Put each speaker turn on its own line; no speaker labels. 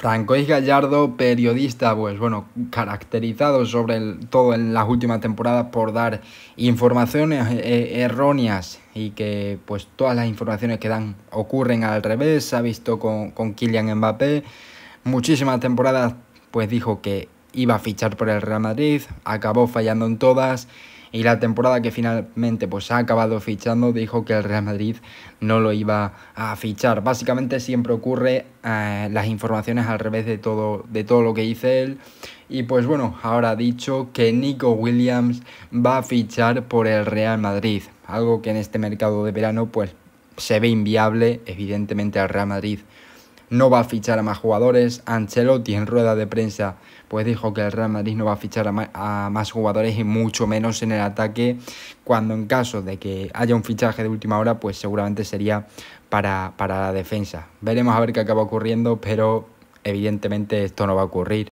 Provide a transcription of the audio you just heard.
Francois Gallardo, periodista, pues bueno, caracterizado sobre todo en las últimas temporadas por dar informaciones eh, eh, erróneas y que pues todas las informaciones que dan ocurren al revés, se ha visto con, con Kylian Mbappé, muchísimas temporadas pues dijo que iba a fichar por el Real Madrid, acabó fallando en todas y la temporada que finalmente pues ha acabado fichando dijo que el Real Madrid no lo iba a fichar. Básicamente siempre ocurre eh, las informaciones al revés de todo, de todo lo que dice él. Y pues bueno, ahora ha dicho que Nico Williams va a fichar por el Real Madrid. Algo que en este mercado de verano pues se ve inviable evidentemente al Real Madrid no va a fichar a más jugadores. Ancelotti en rueda de prensa pues dijo que el Real Madrid no va a fichar a, más jugadores y mucho menos en el ataque, cuando en caso de que haya un fichaje de última hora, pues seguramente sería para, para la defensa. Veremos a ver qué acaba ocurriendo, pero evidentemente esto no va a ocurrir.